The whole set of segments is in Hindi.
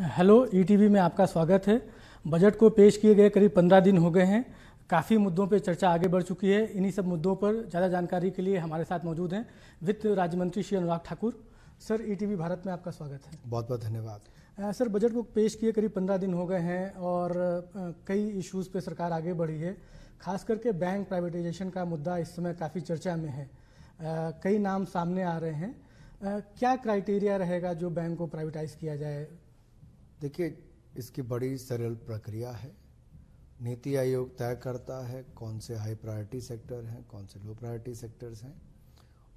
हेलो ईटीवी e में आपका स्वागत है बजट को पेश किए गए करीब पंद्रह दिन हो गए हैं काफ़ी मुद्दों पर चर्चा आगे बढ़ चुकी है इन्हीं सब मुद्दों पर ज़्यादा जानकारी के लिए हमारे साथ मौजूद हैं वित्त राज्य मंत्री Shri Anurag Thakur sir ETV e Bharat में आपका स्वागत है बहुत बहुत धन्यवाद सर बजट को पेश किए करीब पंद्रह दिन हो गए हैं और कई इश्यूज़ पे सरकार आगे बढ़ी है खास करके बैंक प्राइवेटाइजेशन का मुद्दा इस समय काफ़ी चर्चा में है कई नाम सामने आ रहे हैं क्या क्राइटेरिया रहेगा जो बैंक को प्राइवेटाइज किया जाए देखिए इसकी बड़ी सरल प्रक्रिया है नीति आयोग तय करता है कौन से हाई प्रायोरिटी सेक्टर हैं कौन से लो प्रायोरिटी सेक्टर्स हैं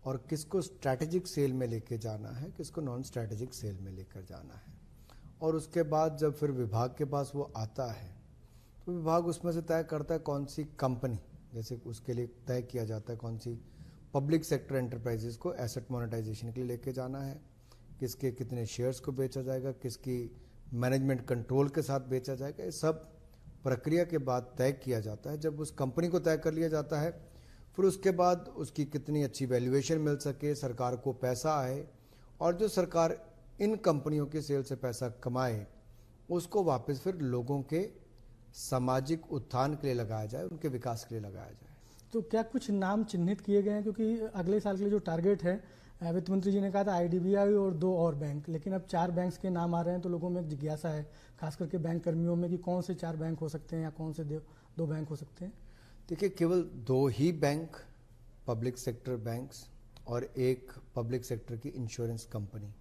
और किसको स्ट्रैटेजिक सेल में लेके जाना है किसको नॉन स्ट्रैटेजिक सेल में लेकर जाना है और उसके बाद जब फिर विभाग के पास वो आता है तो विभाग उसमें से तय करता है कौन सी कंपनी जैसे उसके लिए तय किया जाता है कौन सी पब्लिक सेक्टर एंटरप्राइजेस को एसेट मोनेटाइजेशन के लिए लेके जाना है किसके कितने शेयर्स को बेचा जाएगा किसकी मैनेजमेंट कंट्रोल के साथ बेचा जाएगा ये सब प्रक्रिया के बाद तय किया जाता है जब उस कंपनी को तय कर लिया जाता है फिर उसके बाद उसकी कितनी अच्छी वैल्यूएशन मिल सके सरकार को पैसा आए और जो सरकार इन कंपनियों के सेल से पैसा कमाए उसको वापस फिर लोगों के सामाजिक उत्थान के लिए लगाया जाए उनके विकास के लिए लगाया जाए तो क्या कुछ नाम चिन्हित किए गए हैं क्योंकि अगले साल के लिए जो टारगेट है वित्त मंत्री जी ने कहा था आईडीबीआई और दो और बैंक लेकिन अब चार बैंक्स के नाम आ रहे हैं तो लोगों में एक जिज्ञासा है खास करके बैंक कर्मियों में कि कौन से चार बैंक हो सकते हैं या कौन से दो बैंक हो सकते हैं देखिए केवल दो ही बैंक पब्लिक सेक्टर बैंक्स और एक पब्लिक सेक्टर की इंश्योरेंस कंपनी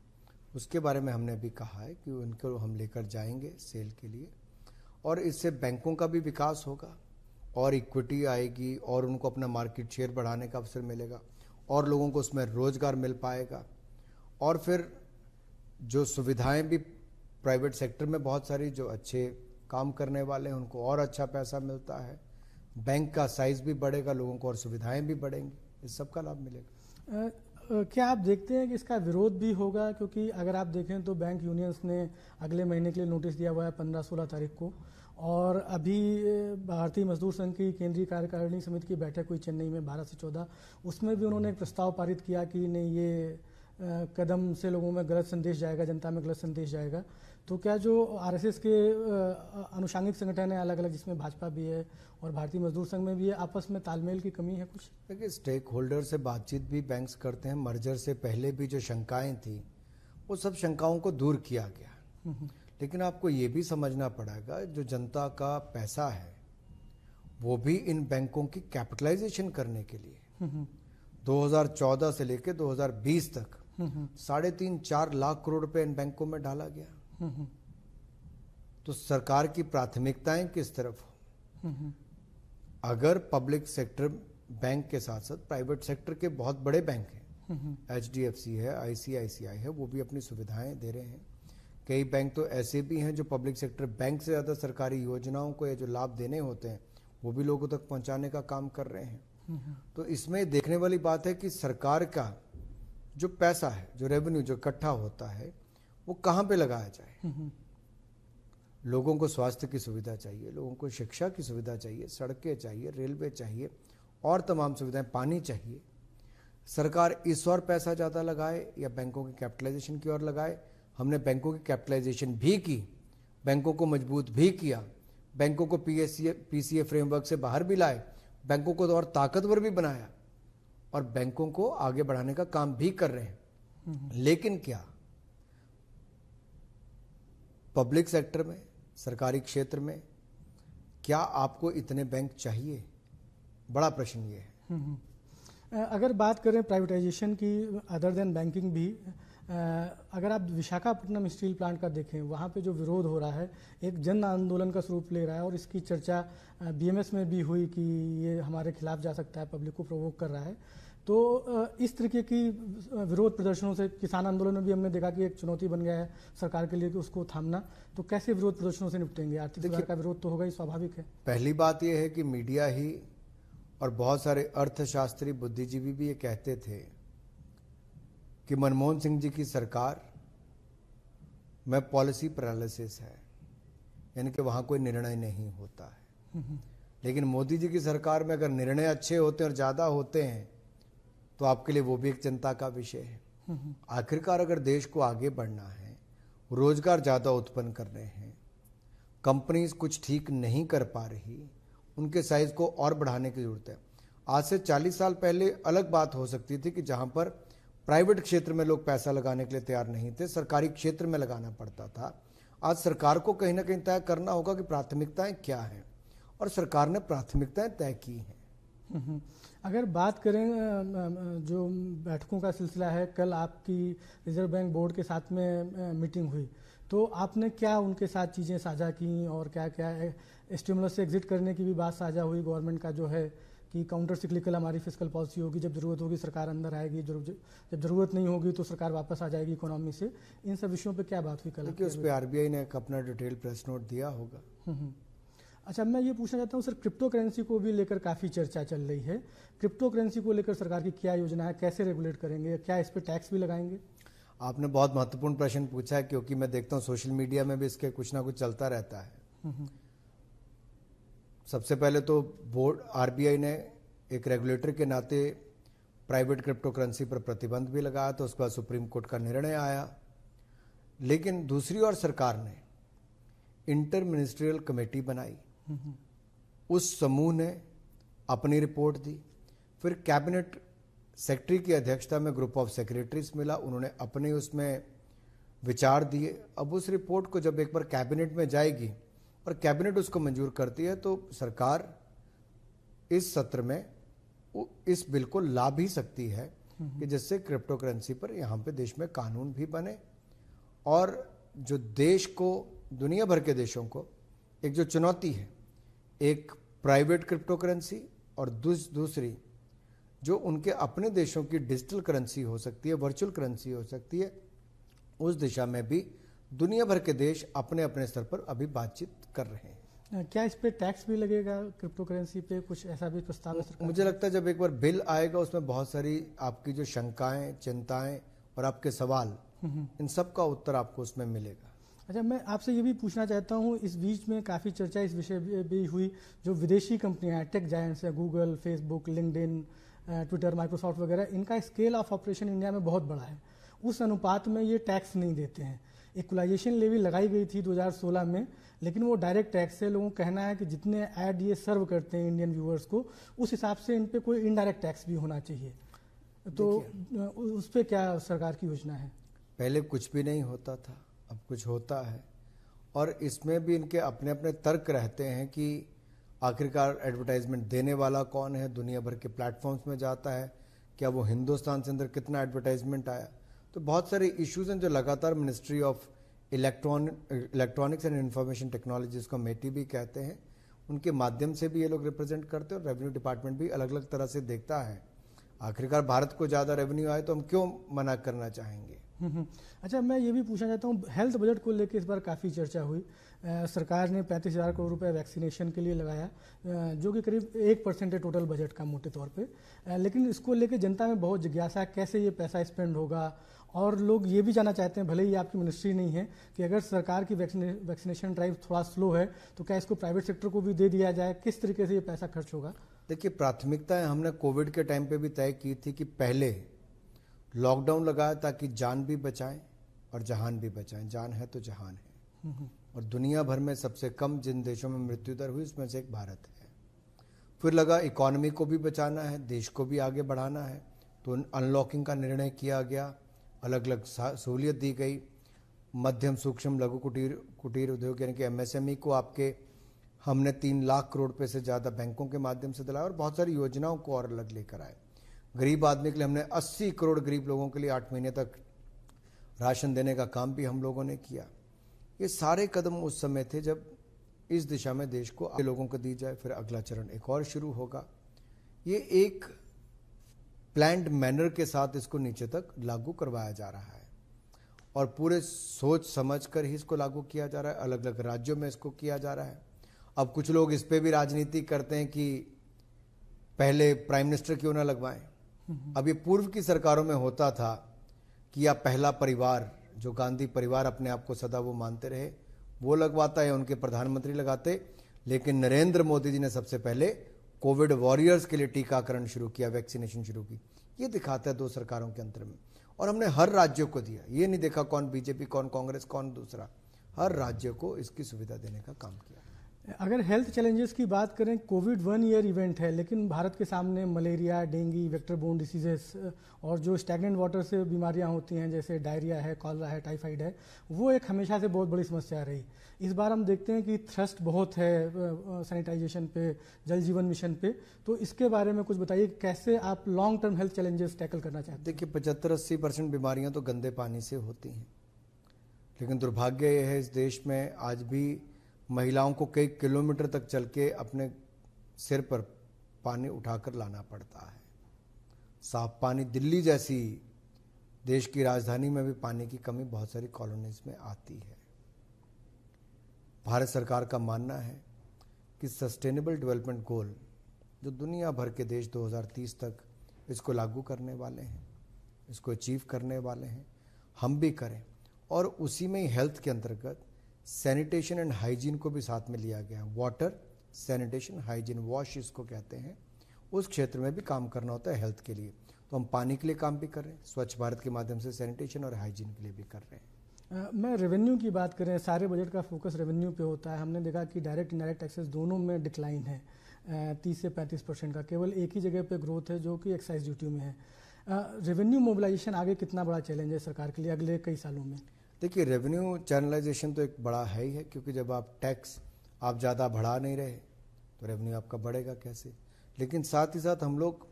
उसके बारे में हमने अभी कहा है कि उनको हम लेकर जाएंगे सेल के लिए और इससे बैंकों का भी विकास होगा और इक्विटी आएगी और उनको अपना मार्केट शेयर बढ़ाने का अवसर मिलेगा और लोगों को उसमें रोज़गार मिल पाएगा और फिर जो सुविधाएं भी प्राइवेट सेक्टर में बहुत सारी जो अच्छे काम करने वाले हैं उनको और अच्छा पैसा मिलता है बैंक का साइज़ भी बढ़ेगा लोगों को और सुविधाएं भी बढ़ेंगी इस सब का लाभ मिलेगा क्या आप देखते हैं कि इसका विरोध भी होगा क्योंकि अगर आप देखें तो बैंक यूनियंस ने अगले महीने के लिए नोटिस दिया हुआ है पंद्रह सोलह तारीख को और अभी भारतीय मजदूर संघ की केंद्रीय कार्यकारिणी समिति की बैठक हुई चेन्नई में बारह से चौदह उसमें भी उन्होंने एक प्रस्ताव पारित किया कि नहीं ये कदम से लोगों में गलत संदेश जाएगा जनता में गलत संदेश जाएगा तो क्या जो आरएसएस के अनुषांगिक संगठन है अलग अलग जिसमें भाजपा भी है और भारतीय मजदूर संघ में भी है आपस में तालमेल की कमी है कुछ देखिए स्टेक होल्डर से बातचीत भी बैंक्स करते हैं मर्जर से पहले भी जो शंकाएं थी वो सब शंकाओं को दूर किया गया हम्म, हम्म। लेकिन आपको ये भी समझना पड़ेगा जो जनता का पैसा है वो भी इन बैंकों की कैपिटलाइजेशन करने के लिए 2014 हम्म, से लेकर 2020 तक साढ़े तीन चार लाख करोड़ रुपए इन बैंकों में डाला गया तो सरकार की प्राथमिकताएं किस तरफ हो अगर पब्लिक सेक्टर बैंक के साथ साथ प्राइवेट सेक्टर के बहुत बड़े बैंक हैं एच डी एफ सी है आईसीआईसीआई है वो भी अपनी सुविधाएं दे रहे हैं कई बैंक तो ऐसे भी हैं जो पब्लिक सेक्टर बैंक से ज़्यादा सरकारी योजनाओं को या जो लाभ देने होते हैं वो भी लोगों तक पहुंचाने का काम कर रहे हैं तो इसमें देखने वाली बात है कि सरकार का जो पैसा है जो रेवेन्यू जो इकट्ठा होता है वो कहाँ पे लगाया जाए हम्म, हम्म। लोगों को स्वास्थ्य की सुविधा चाहिए लोगों को शिक्षा की सुविधा चाहिए सड़कें चाहिए रेलवे चाहिए और तमाम सुविधाएं पानी चाहिए सरकार इस और पैसा ज़्यादा लगाए या बैंकों की कैपिटलाइजेशन की ओर लगाए हमने बैंकों की कैपिटलाइजेशन भी की बैंकों को मजबूत भी किया बैंकों को पी एस फ्रेमवर्क से बाहर भी लाए बैंकों को तो और ताकतवर भी बनाया और बैंकों को आगे बढ़ाने का काम भी कर रहे हैं हम्म, लेकिन क्या पब्लिक सेक्टर में सरकारी क्षेत्र में क्या आपको इतने बैंक चाहिए बड़ा प्रश्न ये है हम्म, हम्म। अगर बात करें प्राइवेटाइजेशन की अदर देन बैंकिंग भी अगर आप विशाखापट्टनम स्टील प्लांट का देखें वहाँ पे जो विरोध हो रहा है एक जन आंदोलन का स्वरूप ले रहा है और इसकी चर्चा बीएमएस में भी हुई कि ये हमारे खिलाफ जा सकता है पब्लिक को प्रोवोक कर रहा है तो इस तरीके की विरोध प्रदर्शनों से किसान आंदोलन में भी हमने देखा कि एक चुनौती बन गया है सरकार के लिए कि उसको थामना तो कैसे विरोध प्रदर्शनों से निपटेंगे आर्थिक सुधार का विरोध तो होगा ही स्वाभाविक है पहली बात यह है कि मीडिया ही और बहुत सारे अर्थशास्त्री बुद्धिजीवी भी ये कहते थे कि मनमोहन सिंह जी की सरकार में पॉलिसी पैरालिसिस है यानी कि वहां कोई निर्णय नहीं होता है हम्म, हम्म। लेकिन मोदी जी की सरकार में अगर निर्णय अच्छे होते हैं और ज़्यादा होते हैं तो आपके लिए वो भी एक चिंता का विषय है आखिरकार अगर देश को आगे बढ़ना है रोजगार ज़्यादा उत्पन्न कर रहे हैं कंपनीज कुछ ठीक नहीं कर पा रही उनके साइज को और बढ़ाने की जरूरत है आज से 40 साल पहले अलग बात हो सकती थी कि जहां पर प्राइवेट क्षेत्र में लोग पैसा लगाने के लिए तैयार नहीं थे सरकारी क्षेत्र में लगाना पड़ता था आज सरकार को कहीं ना कहीं तय करना होगा कि प्राथमिकताएं क्या हैं और सरकार ने प्राथमिकताएं तय की हैं हम्म, हम्म। अगर बात करें जो बैठकों का सिलसिला है कल आपकी रिजर्व बैंक बोर्ड के साथ में मीटिंग हुई तो आपने क्या उनके साथ चीज़ें साझा की और क्या क्या स्टिमुलस से एग्जिट करने की भी बात साझा हुई गवर्नमेंट का जो है कि काउंटर सिक्लिकल हमारी फिजिकल पॉलिसी होगी जब ज़रूरत होगी सरकार अंदर आएगी जब ज़रूरत नहीं होगी तो सरकार वापस आ जाएगी इकोनॉमी से इन सब विषयों पर क्या बात हुई कल उस पर आर ने एक अपना डिटेल प्रेस नोट दिया होगा हम्म, हम्म। अच्छा मैं ये पूछना चाहता हूँ सर क्रिप्टो करेंसी को भी लेकर काफ़ी चर्चा चल रही है क्रिप्टो करेंसी को लेकर सरकार की क्या योजना है कैसे रेगुलेट करेंगे क्या इस पर टैक्स भी लगाएंगे आपने बहुत महत्वपूर्ण प्रश्न पूछा है क्योंकि मैं देखता हूँ सोशल मीडिया में भी इसके कुछ ना कुछ चलता रहता है हम्म, हम्म। सबसे पहले तो बोर्ड आरबीआई ने एक रेगुलेटर के नाते प्राइवेट क्रिप्टो करेंसी पर प्रतिबंध भी लगाया तो उसके बाद सुप्रीम कोर्ट का निर्णय आया लेकिन दूसरी ओर सरकार ने इंटर मिनिस्ट्रियल कमेटी बनाई उस समूह ने अपनी रिपोर्ट दी फिर कैबिनेट सेक्रेटरी की अध्यक्षता में ग्रुप ऑफ सेक्रेटरीज मिला उन्होंने अपने उसमें विचार दिए अब उस रिपोर्ट को जब एक बार कैबिनेट में जाएगी और कैबिनेट उसको मंजूर करती है तो सरकार इस सत्र में इस बिल को ला भी सकती है कि जिससे क्रिप्टो करेंसी पर यहाँ पे देश में कानून भी बने और जो देश को दुनिया भर के देशों को एक जो चुनौती है एक प्राइवेट क्रिप्टो करेंसी और दूसरी जो उनके अपने देशों की डिजिटल करेंसी हो सकती है वर्चुअल करेंसी हो सकती है उस दिशा में भी दुनिया भर के देश अपने अपने स्तर पर अभी बातचीत कर रहे हैं क्या इस पे टैक्स भी लगेगा क्रिप्टो करेंसी पे कुछ ऐसा भी प्रस्ताव है मुझे लगता है जब एक बार बिल आएगा उसमें बहुत सारी आपकी जो शंकाएं चिंताएं और आपके सवाल हम्म, हम्म। इन सब का उत्तर आपको उसमें मिलेगा अच्छा मैं आपसे ये भी पूछना चाहता हूँ इस बीच में काफ़ी चर्चा इस विषय भी हुई जो विदेशी कंपनियाँ टेक जायंट्स हैं Google Facebook LinkedIn Twitter Microsoft वगैरह इनका स्केल ऑफ ऑपरेशन इंडिया में बहुत बड़ा है उस अनुपात में ये टैक्स नहीं देते हैं इक्वलाइजेशन लेवी लगाई गई थी 2016 में लेकिन वो डायरेक्ट टैक्स है लोगों का कहना है कि जितने ऐड ये सर्व करते हैं इंडियन व्यूअर्स को उस हिसाब से इन पर कोई इनडायरेक्ट टैक्स भी होना चाहिए तो उस पर क्या सरकार की योजना है पहले कुछ भी नहीं होता था अब कुछ होता है और इसमें भी इनके अपने अपने तर्क रहते हैं कि आखिरकार एडवर्टाइजमेंट देने वाला कौन है दुनिया भर के प्लेटफॉर्म्स में जाता है क्या वो हिंदुस्तान से अंदर कितना एडवर्टाइजमेंट आया तो बहुत सारे इश्यूज हैं जो लगातार ministry of electron electronics and information technology जिसको मेटी भी कहते हैं उनके माध्यम से भी ये लोग रिप्रेजेंट करते हैं और रेवेन्यू डिपार्टमेंट भी अलग अलग तरह से देखता है आखिरकार भारत को ज़्यादा रेवेन्यू आए तो हम क्यों मना करना चाहेंगे हम्म, हम्म। अच्छा मैं ये भी पूछना चाहता हूँ हेल्थ बजट को लेकर इस बार काफ़ी चर्चा हुई आ, सरकार ने पैंतीस हज़ार करोड़ रुपए वैक्सीनेशन के लिए लगाया जो कि करीब एक परसेंट है टोटल बजट का मोटे तौर पे आ, लेकिन इसको लेकर जनता में बहुत जिज्ञासा है कैसे ये पैसा स्पेंड होगा और लोग ये भी जानना चाहते हैं भले ही आपकी मिनिस्ट्री नहीं है कि अगर सरकार की वैक्सीनेशन ड्राइव थोड़ा स्लो है तो क्या इसको प्राइवेट सेक्टर को भी दे दिया जाए किस तरीके से ये पैसा खर्च होगा देखिए प्राथमिकताएं हमने कोविड के टाइम पे भी तय की थी कि पहले लॉकडाउन लगाया ताकि जान भी बचाएं और जहान भी बचाएं जान है तो जहान है और दुनिया भर में सबसे कम जिन देशों में मृत्यु दर हुई उसमें से एक भारत है फिर लगा इकोनॉमी को भी बचाना है देश को भी आगे बढ़ाना है तो अनलॉकिंग का निर्णय किया गया अलग अलग सहूलियत दी गई मध्यम सूक्ष्म लघु कुटीर कुटीर उद्योग यानी कि एमएसएमई को आपके हमने तीन लाख करोड़ रुपये से ज़्यादा बैंकों के माध्यम से दिलाया और बहुत सारी योजनाओं को और अलग लेकर आए गरीब आदमी के लिए हमने 80 करोड़ गरीब लोगों के लिए आठ महीने तक राशन देने का काम भी हम लोगों ने किया ये सारे कदम उस समय थे जब इस दिशा में देश को लोगों को दी जाए फिर अगला चरण एक और शुरू होगा ये एक प्लैंड मैनर के साथ इसको नीचे तक लागू करवाया जा रहा है और पूरे सोच समझ कर ही इसको लागू किया जा रहा है अलग अलग राज्यों में इसको किया जा रहा है अब कुछ लोग इस पर भी राजनीति करते हैं कि पहले प्राइम मिनिस्टर क्यों ना लगवाएं अब ये पूर्व की सरकारों में होता था कि या पहला परिवार जो गांधी परिवार अपने आप को सदा वो मानते रहे वो लगवाता है उनके प्रधानमंत्री लगाते लेकिन नरेंद्र मोदी जी ने सबसे पहले कोविड वॉरियर्स के लिए टीकाकरण शुरू किया वैक्सीनेशन शुरू की ये दिखाता है दो सरकारों के अंतर में और हमने हर राज्य को दिया ये नहीं देखा कौन बीजेपी कौन कांग्रेस कौन दूसरा हर राज्य को इसकी सुविधा देने का काम किया अगर हेल्थ चैलेंजेस की बात करें कोविड वन ईयर इवेंट है लेकिन भारत के सामने malaria dengue vector borne diseases और जो स्टैगनेंट वाटर से बीमारियां होती हैं जैसे डायरिया है कॉलरा है टाइफाइड है वो एक हमेशा से बहुत बड़ी समस्या रही इस बार हम देखते हैं कि थ्रस्ट बहुत है सैनिटाइजेशन पे जल जीवन मिशन पे तो इसके बारे में कुछ बताइए कैसे आप long term health challenges tackle करना चाहते हैं देखिए पचहत्तर अस्सी परसेंट बीमारियाँ तो गंदे पानी से होती हैं लेकिन दुर्भाग्य यह है इस देश में आज भी महिलाओं को कई किलोमीटर तक चल के अपने सिर पर पानी उठाकर लाना पड़ता है साफ पानी दिल्ली जैसी देश की राजधानी में भी पानी की कमी बहुत सारी कॉलोनीज में आती है भारत सरकार का मानना है कि सस्टेनेबल डेवलपमेंट गोल जो दुनिया भर के देश 2030 तक इसको लागू करने वाले हैं इसको अचीव करने वाले हैं हम भी करें और उसी में ही हेल्थ के अंतर्गत सैनिटेशन एंड हाइजीन को भी साथ में लिया गया वाटर सैनिटेशन हाइजीन वॉश इसको कहते हैं उस क्षेत्र में भी काम करना होता है हेल्थ के लिए तो हम पानी के लिए काम भी कर रहे हैं स्वच्छ भारत के माध्यम से सैनिटेशन और हाइजीन के लिए भी कर रहे हैं आ, मैं रेवेन्यू की बात करें सारे बजट का फोकस रेवेन्यू पे होता है हमने देखा कि डायरेक्ट इनडायरेक्ट टैक्सेस दोनों में डिक्लाइन है तीस से पैंतीस परसेंट का केवल एक ही जगह पे ग्रोथ है जो कि एक्साइज ड्यूटी में है रेवेन्यू मोबिलाइजेशन आगे कितना बड़ा चैलेंज है सरकार के लिए अगले कई सालों में देखिए रेवेन्यू चैनलाइजेशन तो एक बड़ा है ही है क्योंकि जब आप टैक्स आप ज़्यादा बढ़ा नहीं रहे तो रेवेन्यू आपका बढ़ेगा कैसे लेकिन साथ ही साथ हम लोग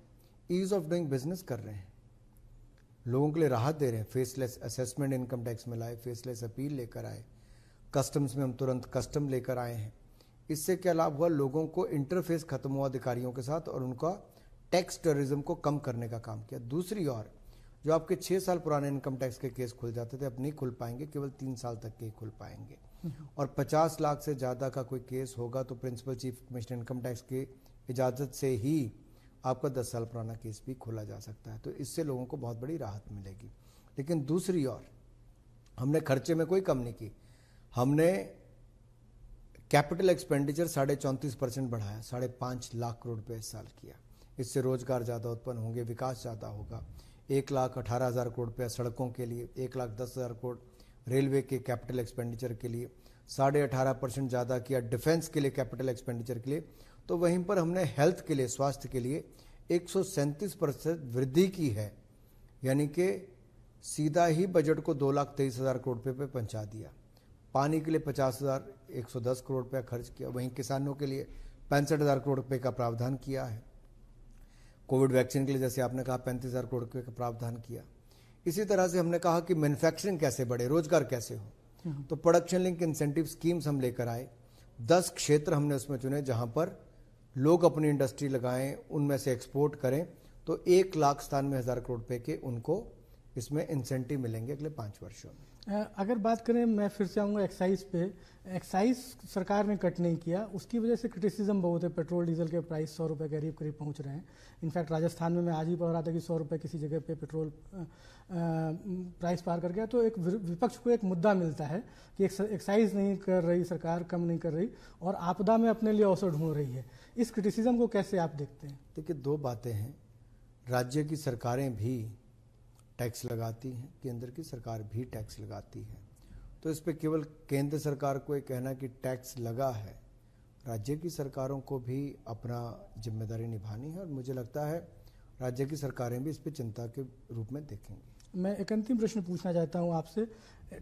ईज़ ऑफ डूइंग बिजनेस कर रहे हैं लोगों के लिए राहत दे रहे हैं फेसलेस असेसमेंट इनकम टैक्स में लाए फेसलेस अपील लेकर आए कस्टम्स में हम तुरंत कस्टम लेकर आए हैं इससे क्या लाभ हुआ लोगों को इंटरफेस खत्म हुआ अधिकारियों के साथ और उनका टैक्स टेररिज्म को कम करने का काम किया दूसरी ओर जो आपके छः साल पुराने इनकम टैक्स के केस खुल जाते थे अब नहीं खुल पाएंगे केवल तीन साल तक के ही खुल पाएंगे और पचास लाख से ज़्यादा का कोई केस होगा तो principal chief commissioner income tax की इजाज़त से ही आपका दस साल पुराना केस भी खोला जा सकता है तो इससे लोगों को बहुत बड़ी राहत मिलेगी लेकिन दूसरी ओर हमने खर्चे में कोई कम नहीं की हमने कैपिटल एक्सपेंडिचर साढ़े चौंतीस परसेंट बढ़ाया साढ़े पाँच लाख करोड़ रुपये इस साल किया इससे रोजगार ज़्यादा उत्पन्न होंगे विकास ज़्यादा होगा एक लाख अठारह हज़ार करोड़ रुपया सड़कों के लिए एक लाख दस हज़ार करोड़ रेलवे के कैपिटल एक्सपेंडिचर के लिए साढ़े अठारह परसेंट ज़्यादा किया डिफेंस के लिए कैपिटल एक्सपेंडिचर के लिए तो वहीं पर हमने हेल्थ के लिए स्वास्थ्य के लिए एक प्रतिशत वृद्धि की है यानी कि सीधा ही बजट को दो लाख तेईस हज़ार करोड़ रुपये पर पहुँचा दिया पानी के लिए पचास हज़ार एक सौ दस करोड़ रुपया खर्च किया वहीं किसानों के लिए पैंसठ हज़ार करोड़ रुपये का प्रावधान किया है कोविड वैक्सीन के लिए जैसे आपने कहा पैंतीस हज़ार करोड़ रुपये का प्रावधान किया इसी तरह से हमने कहा कि मैन्युफैक्चरिंग कैसे बढ़े रोजगार कैसे हो हम्म। तो प्रोडक्शन लिंक इंसेंटिव स्कीम्स हम लेकर आए दस क्षेत्र हमने उसमें चुने जहाँ पर लोग अपनी इंडस्ट्री लगाएं उनमें से एक्सपोर्ट करें तो एक लाख सतानवे हज़ार करोड़ रुपये के उनको इसमें इंसेंटिव मिलेंगे अगले पाँच वर्षों में अगर बात करें मैं फिर से आऊँगा एक्साइज पे एक्साइज सरकार ने कट नहीं किया उसकी वजह से क्रिटिसिज्म बहुत है पेट्रोल डीजल के प्राइस सौ रुपये करीब करीब पहुँच रहे हैं इनफैक्ट राजस्थान में मैं आज ही पढ़ रहा था कि सौ रुपये किसी जगह पे पेट्रोल प्राइस पार कर गया तो एक विपक्ष को एक मुद्दा मिलता है कि एक्साइज नहीं कर रही सरकार कम नहीं कर रही और आपदा में अपने लिए अवसर ढूंढ रही है इस क्रिटिसिज्म को कैसे आप देखते हैं देखिए दो बातें हैं राज्य की सरकारें भी टैक्स लगाती हैं केंद्र की सरकार भी टैक्स लगाती है तो इस पर केवल केंद्र सरकार को ये कहना कि टैक्स लगा है राज्य की सरकारों को भी अपना जिम्मेदारी निभानी है और मुझे लगता है राज्य की सरकारें भी इस पर चिंता के रूप में देखेंगी मैं एक अंतिम प्रश्न पूछना चाहता हूँ आपसे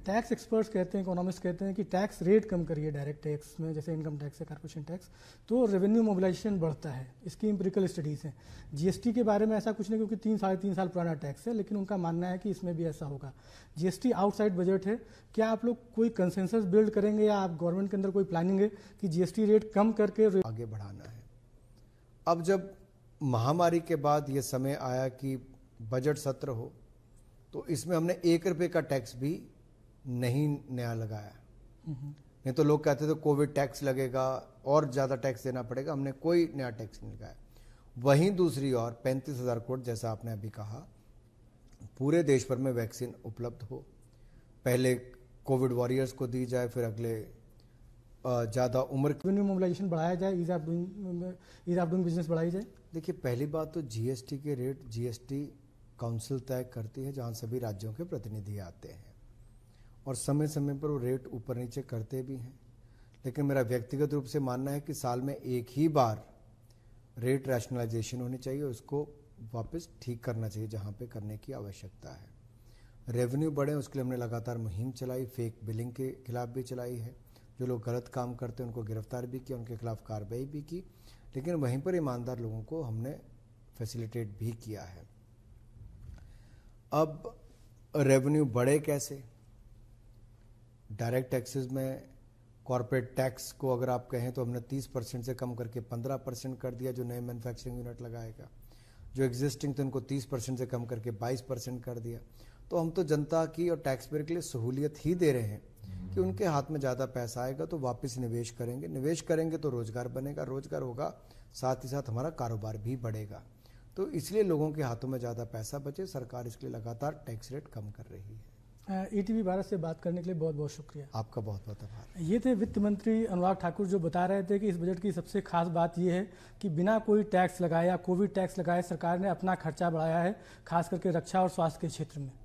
टैक्स एक्सपर्ट्स कहते हैं इकोनॉमिक्स कहते हैं कि टैक्स रेट कम करिए डायरेक्ट टैक्स में जैसे इनकम टैक्स या कॉर्पोरेशन टैक्स तो रेवेन्यू मोबिलाइजेशन बढ़ता है इसकी इम्प्रिकल स्टडीज़ हैं जीएसटी के बारे में ऐसा कुछ नहीं क्योंकि तीन साढ़े तीन साल पुराना टैक्स है लेकिन उनका मानना है कि इसमें भी ऐसा होगा जीएसटी आउटसाइड बजट है क्या आप लोग कोई कंसेंसस बिल्ड करेंगे या आप गवर्नमेंट के अंदर कोई प्लानिंग है कि जीएसटी रेट कम करके आगे बढ़ाना है अब जब महामारी के बाद ये समय आया कि बजट सत्र हो तो इसमें हमने एक रुपये का टैक्स भी नहीं नया लगाया नहीं तो लोग कहते थे कोविड टैक्स लगेगा और ज़्यादा टैक्स देना पड़ेगा हमने कोई नया टैक्स नहीं लगाया वहीं दूसरी ओर पैंतीस हज़ार करोड़ जैसा आपने अभी कहा पूरे देश भर में वैक्सीन उपलब्ध हो पहले कोविड वॉरियर्स को दी जाए फिर अगले ज़्यादा उम्र मोबिलाइजेशन बढ़ाया जाए ease of doing ease of doing business बढ़ाई जाए देखिए पहली बात तो जीएसटी के रेट जीएसटी काउंसिल तय करती है जहाँ सभी राज्यों के प्रतिनिधि आते हैं और समय समय पर वो रेट ऊपर नीचे करते भी हैं लेकिन मेरा व्यक्तिगत रूप से मानना है कि साल में एक ही बार रेट रैशनलाइजेशन होनी चाहिए उसको वापस ठीक करना चाहिए जहाँ पे करने की आवश्यकता है रेवेन्यू बढ़े उसके लिए हमने लगातार मुहिम चलाई फेक बिलिंग के खिलाफ भी चलाई है जो लोग गलत काम करते हैं उनको गिरफ्तार भी किया उनके खिलाफ कार्रवाई भी की लेकिन वहीं पर ईमानदार लोगों को हमने फैसिलिटेट भी किया है अब रेवेन्यू बढ़े कैसे डायरेक्ट टैक्सेस में कॉरपोरेट टैक्स को अगर आप कहें तो हमने 30 परसेंट से कम करके 15 परसेंट कर दिया जो नए मैन्युफैक्चरिंग यूनिट लगाएगा जो एग्जिस्टिंग थे उनको 30 परसेंट से कम करके 22 परसेंट कर दिया तो हम तो जनता की और टैक्स पेयर के लिए सहूलियत ही दे रहे हैं कि हम्म। उनके हाथ में ज़्यादा पैसा आएगा तो वापस निवेश करेंगे निवेश करेंगे तो रोज़गार बनेगा रोज़गार होगा साथ ही साथ हमारा कारोबार भी बढ़ेगा तो इसलिए लोगों के हाथों में ज़्यादा पैसा बचे सरकार इसके लिए लगातार टैक्स रेट कम कर रही है ई टी e भारत से बात करने के लिए बहुत बहुत शुक्रिया आपका बहुत बहुत आभार ये थे वित्त मंत्री अनुराग ठाकुर जो बता रहे थे कि इस बजट की सबसे खास बात यह है कि बिना कोई टैक्स लगाए या कोविड टैक्स लगाए सरकार ने अपना खर्चा बढ़ाया है खास करके रक्षा और स्वास्थ्य के क्षेत्र में